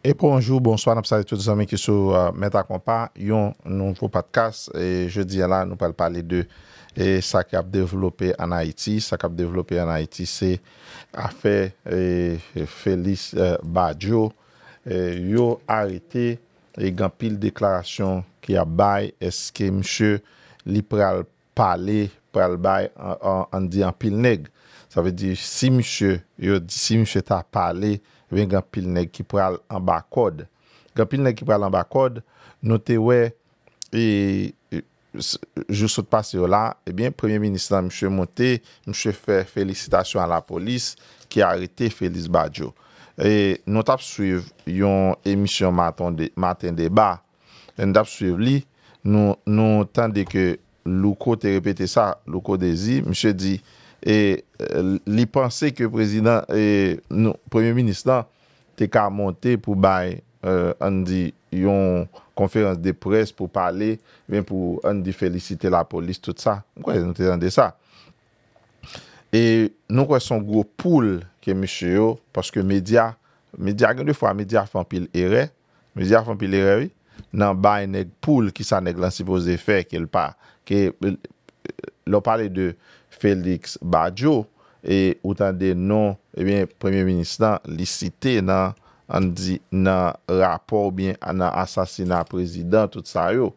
E ponjou, bonsoan ap sa retyo de zame ki sou Meta Kompas, yon nouvo patkas, e je diye la nou pal pale de sak ap devlope an Haiti, sak ap devlope an Haiti se afe Felice euh, Badiou, yo arete e gan pil deklarasyon ki a bay eske msye li pral pale pral bay an di an pil neg. Sa ve di, si mishe, yo di, si mishe ta pale, vengan pil neg ki pral an bak kode. Gan pil neg ki pral an bak kode, note we, je e, sot pase yo la, ebyen, Premier Ministre la mishe monte, mishe fe felicitasyon an la polis, ki a rete felis badjo. E, nou tap suyv, yon emisyon maten deba, en tap suyv li, nou tende ke Loukou te repete sa, loukou de zi, msye di, e, e, li panse ke prezident, e, nou, premier minis nan, te ka monte pou bay, an di, yon konferans de prez pou pale, ven pou an di felicite la polis tout sa, mwen te zande sa. E nou kwa son gwo poul ke msye yo, paske media, media gen de fwa, media fan pil ere, media fan pil ere vi, nan Bayanet e Poul ki sa nek lan sipoze fek el pa. Ke lop pale de Felix Bajo e outan de non, ebyen, Premier Ministan li site nan an di nan rapor ou bien an nan asasina prezident tout sa yo.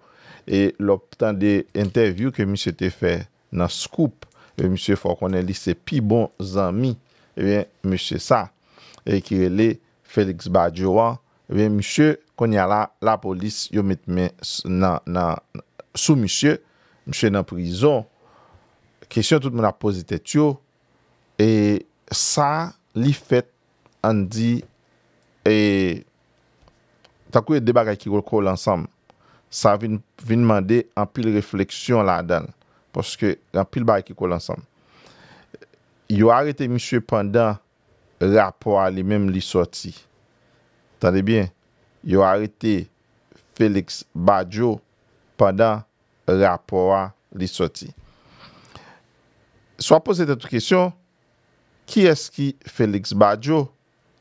E lop tan de interview ke msye te fe nan scoop e msye Fokoneli se pi bon zami ebyen msye sa ekirele Felix Bajo an Ve msye, kon ya la, la polis yo met men sou msye, msye nan prizon. Kesyon tout mwen apozite tyo. E sa li fet an di, e takou e debaga ki koul koul ansam. Sa vin mande an pil refleksyon la dan. Poske an pil baki koul ansam. Yo arete msye pandan rapor li men li soti. Sadebyen, yo harite Felix Bajo pandan raporwa li soti. Swa pose tete tou kesyon, ki eski Felix Bajo?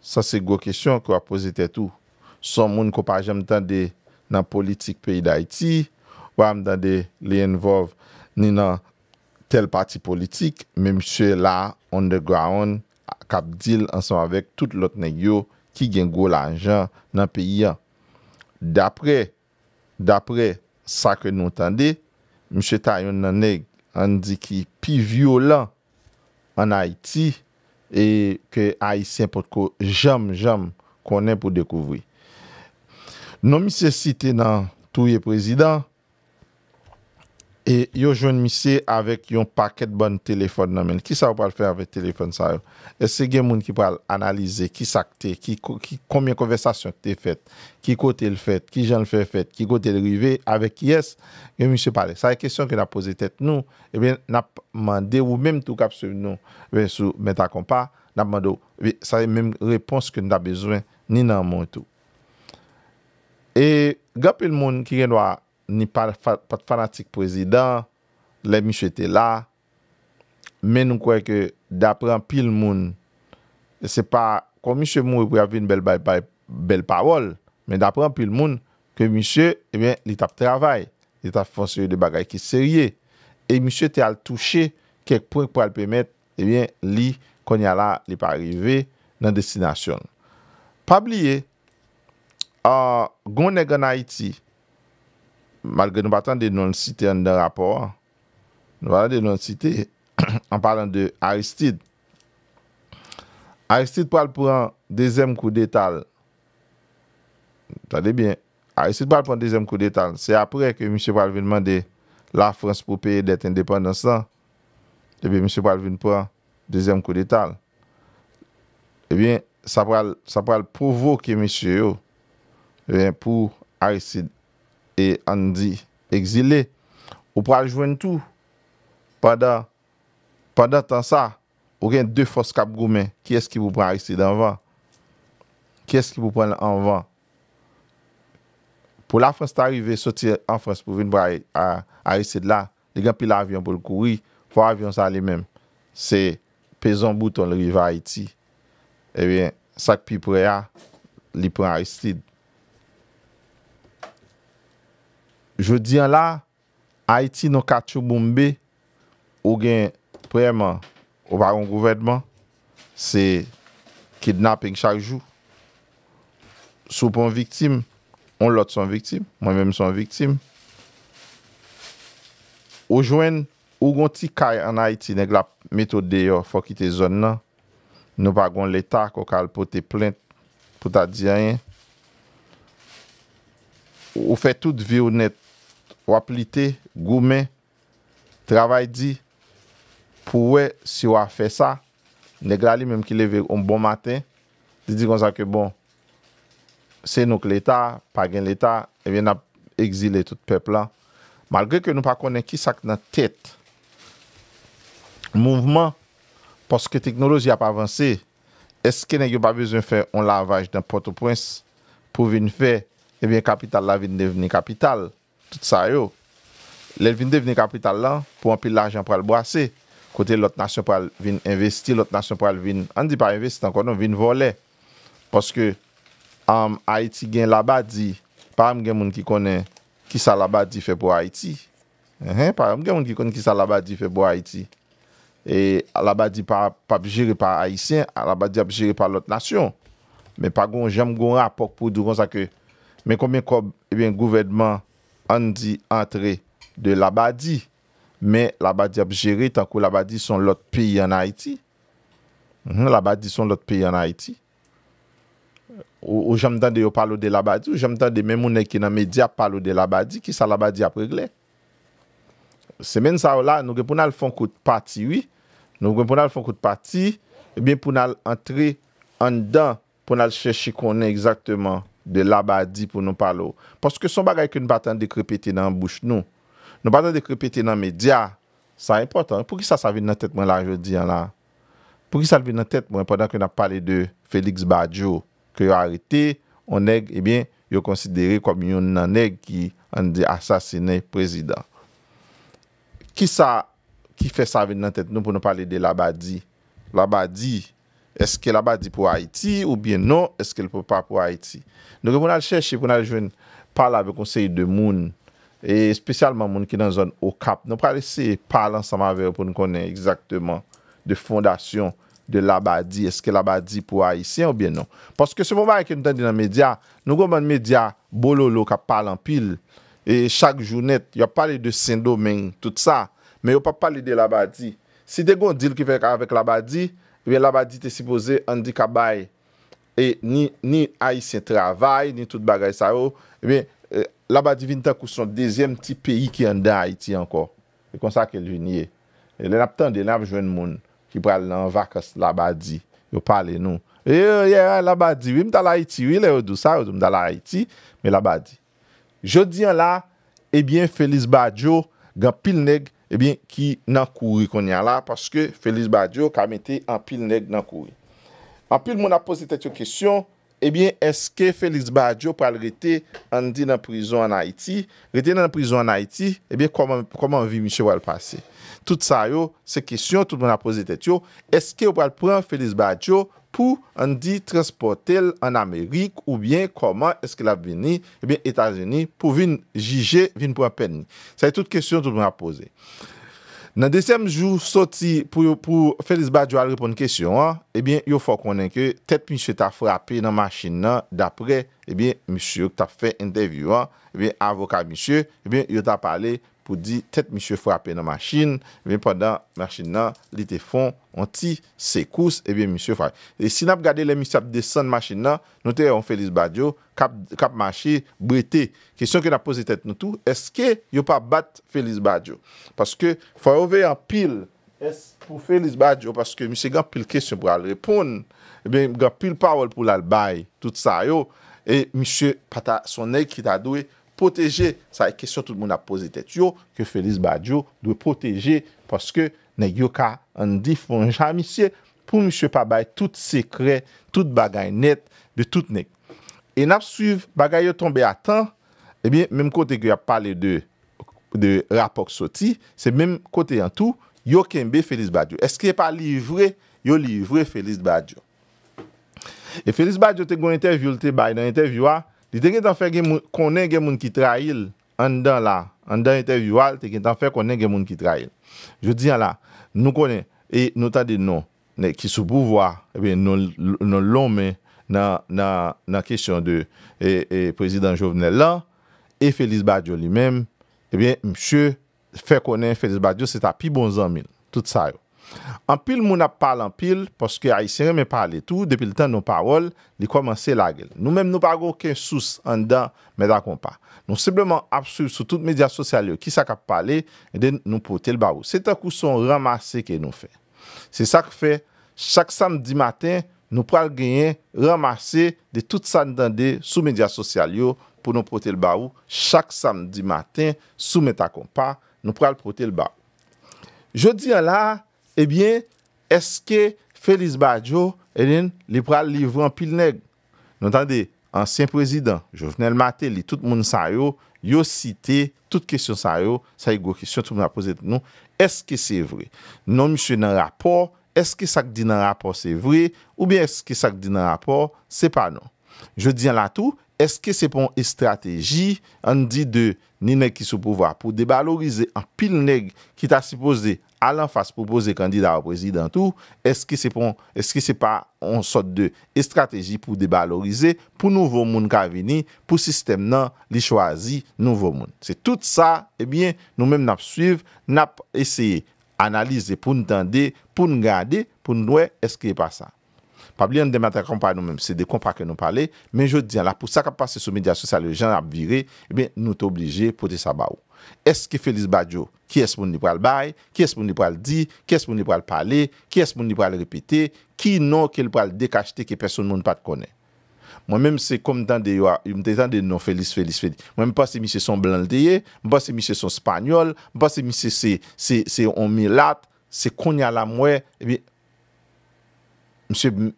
Sa se go kesyon kwa pose tete tou. Son moun ko pa jemtande nan politik peyi da iti, wame jemtande le envov ni nan tel parti politik, men msye la, underground, kap dil ansan avèk tout lotne yo ki gen gwo la anjan nan peyi an. Dapre, dapre sa ke nou tande, M. Tayoun nan neg an di ki pi vyolan an Haiti e ke Haitien pot ko jam jam konen pou dekouvri. Non mi se site nan touye prezident, E yo joun misi avèk yon paket bon telèfon nan men, ki sa wapal fè avèk telèfon sa yon? E se gen moun ki pral analize, ki sakte, konbyen konversasyon ki te fèt, ki kote l fèt, ki jan l fè fèt, ki kote l rive, avèk ki es, gen misi pale. Sa yon e kesyon ki nan pose tèt nou, e ben nan mande ou menm tou kapse nou, ven e sou metakompa, nan mandou, e sa yon menm repons ke nan da bezwen, ni nan moun tou. E gapel moun ki gen wap, ni pat fanatik prezident, le miche te la, men nou kweke, da pran pil moun, se pa, kon miche moun, pou y apve yon bel bay, bel parol, men da pran pil moun, ke miche, e eh ben, li tap travay, li tap fonse yon bagay ki serye, e miche te al touche, kek pou yon pou al pemet, e eh ben, li, kon yala, li pa arrive, nan destinasyon. Pabliye, ah, gon e gana iti, malgré nous partant des non cités dans le rapport, nous parlons de non en parlant de Aristide. Aristide parle pour un deuxième coup d'état. Attendez bien. Aristide parle pour un deuxième coup d'état C'est après que M. Palvin demande la France pour payer d'être indépendant Et bien, M. Palvin prend un deuxième coup d'état Eh bien, ça parle ça provoquer M. Yo, eh pour Aristide E an di exilé. Ou pral jwen tou. Padan tan sa, ou gen de fos kap gomen. Ki es ki pou pral a risid anvan? Ki es ki pou pral anvan? Po la frans ta rive, soti an frans pou ven pral a risid la. De gen pi la avyon pou l kouri. Po avyon sa li men. Se pe zon bouton li vay ti. E eh ben, sak pi prea li pral a risid. Je di an la, Haiti nou kat chouboumbe, ou gen preman ou bagon gouvernment, se kidnap enk chak jou. Sou pon viktim, on lot son viktim, mwen menm son viktim. Ou jwen, ou gon ti kay an Haiti neg la metode de yo fokite zon nan, nou bagon letak, ou kal pote plente, pote adyayen. Ou fe tout vi ou net wap lite, goumen, travay di, pou we, si wap fe sa, neglali menm ki leve un bon maten, di digon sa ke bon, se nouk l'Etat, pagin l'Etat, e vien ap exile tout peplan. Malgre ke nou pa konen ki sak nan tet, mouvman, poske teknoloji ap avanse, eske negyo pa bezon fe un lavaj dan potopons pou vin fe, e vien kapital la vin deveni kapital. tout sa yo, lè vin devine kapital lan, pou anpil l'ajan pou al brase, kote l'ot nasyon pou al vin investi, l'ot nasyon pou al vin, an di pa investi, tan konon vin vole, poske am Haiti gen laba di, param gen moun ki konen, ki sa laba di febo Haiti, param gen moun ki konen ki sa laba di febo Haiti, e laba di pa bjiri pa Haitien, laba di pa bjiri pa l'ot nasyon, men pa gon jem gon rapok pou dou kon sa ke, men kon men kob, e eh ben gouvedman, an di entre de la badi, men la badi ap jere, tankou la badi son lot peyi an Haiti. Mhm, la badi son lot peyi an Haiti. Ou jame dan de yo palo de la badi, ou jame dan de men mounen ki nan media palo de la badi, ki sa la badi ap regle. Se men sa ou la, nou gen pou nan al fon kout pati, nou gen pou nan al fon kout pati, e bin pou nan al entre an dan, pou nan al cheshi konen exactement de la badi pou nou palo. Paske son bagay ke nou batan de krepete nan bouch nou. Nou batan de krepete nan media, sa impotant. Pou ki sa sa ven nan tet mwen la jodi an la? Pou ki sa ven nan tet mwen pandan ke nou pale de Felix Badiou ke yo arete, eh yo konsidere kom yon nan neg ki an de asasine prezident. Ki sa, ki fe sa ven nan tet mwen pou nou pale de la badi? La badi, Eske la badi pou Haiti ou bien non? Eske l pou pa pou Haiti? Nou gen moun al chèche, gen moun al jwen pale ave konsey de moun e spesyalman moun ki nan zon Okap. Nou pale se pale ansama veyo pou nou konen exactement de fondasyon de la badi. Eske la badi pou Haitien ou bien non? Paske se moun baye ki nou tan di nan media, nou gomen media bololo ka pale an pil e chak jounet, yo pale de sen domen tout sa, me yo pa pale de la badi. Si de gondil ki fek avek la badi, Eben, Labadi te sipoze, an di kabay, e, ni Aisyen travay, ni tout bagay oh. eh euh, sa yo, eben, Labadi vintan kou son dezyem ti peyi ki an den Aiti anko. E konsa ke liniye. E le nap tan de nav jwen moun, ki pral nan vakas Labadi, yo pale nou. E, e, e, Labadi, wim dal Aiti, wile yo dousa, wim dal Aiti, me Labadi. Jodi an la, ebyen Feliz Bajo, gan pil neg, ki nan kouri kon nyan la, paske Félix Badiou ka mette an pil neg nan kouri. An pil moun apose tet yo késyon, eske Félix Badiou pral rete andi nan prizon an Haiti, rete nan prizon an Haiti, ebyen koman vi miche wale pase. Tout sa yo, se késyon, tout moun apose tet yo, eske wale pran Félix Badiou, pou an di transportel an Amerik ou bien koman eske la vini eh etazeni pou vin jije, vin pou apeni. Sa yon tout kestyon tout mwen apose. Nan dese mjou soti pou Félix Badiou al ripon kestyon, eh yo fok konen ke tep msye ta frapi nan machin nan, dapre msye yo ta fe interview, avoka msye yo ta pale msye. pou di, tet misye fwa apen nan masjin, e bin pandan masjin nan, li te fon, an ti, se kous, e eh bin misye fwa. E sin ap gade le misye ap desen nan masjin nan, nou te yon Feliz Bajo, kap masji, brete. Kesyon ke nan pose tet nou tou, eske yo pa bat Feliz Bajo? Paske fwa yo vey an pil, es pou Feliz Bajo, paske misye gen pil kesyon pou al repoun, e bin gen pil pawol pou al bay, tout sa yo, e misye pata son ek ki ta doye, proteje, sa e kesyon tout moun ap pose tet yo, ke Feliz Badiou dwe proteje, poske nek yo ka an difonja, misye, pou misye pa bay tout sekre, tout bagay net, de tout nek. E nap suyv, bagay yo tombe atan, ebyen, eh mem kote ge ap pale de rapok soti, se mem kote an tou, yo kenbe Feliz Badiou. Eske pa livre, yo livre Feliz Badiou. E Feliz Badiou te gwen intervyol, te bay nan intervywa, ah, Li te gen tan fè konen gen moun ki trail an dan la, an dan interviwal, te gen tan fè konen gen moun ki trail. Je diyan la, nou konen, e nou ta de nou, ne ki sou bouvoa, e ben nou lomè nan kèsyon de e, e, prezident Jovenel la, e Félix Badiou li men, e ben mchè fè konen Félix Badiou, se ta pi bon zan mil, tout sa yo. An pil moun ap pale an pil poske a yisere men pale tout depil tan nou parol li komanse la gel. Nou menm nou pa ge ouken sous an dan men akon pa. Nou sepleman ap suy sou tout media sosyal yo ki sak ap pale en den nou pote l ba ou. Se tak ou son ramase ke nou fe. Se sak fe, chak samdi maten nou pral genye ramase de tout san dan de sou media sosyal yo pou nou pote l ba ou. Chak samdi maten sou men akon pa nou pral pote l ba ou. Je di an la Ebyen, eh eske Feliz Bajo elen li pral livran pil neg? Nantande, non, ansyen prezident Jovenel Mate li, tout moun sa yo yo site, tout kesyon sa yo sa yo go kesyon, tout moun apose te nou eske se vre? Non misye nan rapor, eske sak di nan rapor se vre, oubyen eske sak di nan rapor se pa nou? Je di an la tou, eske se pon estrategi, an di de ni neg ki sou pouva pou debalorize an pil neg ki ta se pose de alan fase pou pose kandida ou prezidentou, eske se pa an sot de estrategi pou debalorize pou nouvo moun ka veni, pou sistem nan li chwazi nouvo moun. Se tout sa, nou men nap suive, nap eseye analize pou nou tende, pou nou gade, pou nou dwe, eske pa sa. wab li an de matra kompare nou menm se de kompra ke nou pale, men jo diyan la pou sa ka pase sou media sosyal le jan ap vire, nou te oblije eh pote sa ba ou. Eske felis badjo, ki es mouni pral bay, ki es mouni pral di, ki es mouni pral pale, ki es mouni pral repete, ki nou ke li pral dekajte ki person moun pat kone. Mwen menm se komp dan de yo a, yon mwen te tan de nou felis, felis, felis. Mwen menm pas se misye son blan deye, mwen pas se misye son spanyol, mwen pas se misye se onmi lat, se konya la mwe, mwen mwen m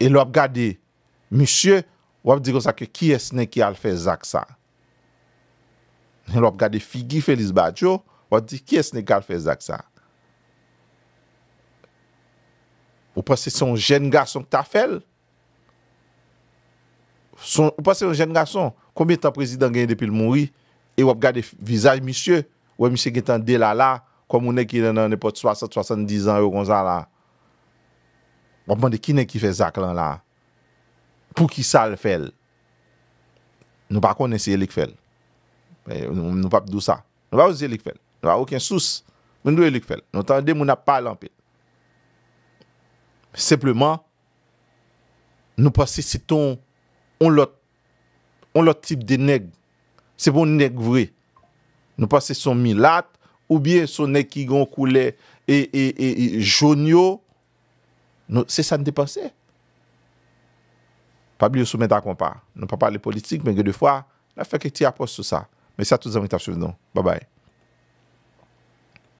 e lop gade misye, wap di kon sa ke ki esne ki alfe zak sa. E lop gade figi felis bachou, wap di ki esne ki alfe zak sa. Ou pas se son jen gason ki ta fel? Ou pas se son jen gason kon mi etan prezident genye depil moui e wap gade vizaj misye wap misye ki etan delala kon mounen ki nenan ne pot 60-70 an e kon zala wap bon, mwande bon, ki nek ki fe zak lan la, pou ki sa le fel, nou pa konen se ye lik fel, eh, nou pa pou dou sa, nou pa ouze ye lik fel, nou pa ouken sous, nou tou ye lik fel, nou tan de moun ap palan pe, sepleman, nou pas se siton, on lot, on lot tip de neg, se bon neg vre, nou pas se son mi lat, ou bien son nek ki gon koule, e, e, e, e jonyo, Se sa n depanse, pa bi yo soumen da kompa. Nou pa pale politik, men gen defwa, la feke ti apos sou sa. Mese a tout zan mwen tap souvenon. Ba bay.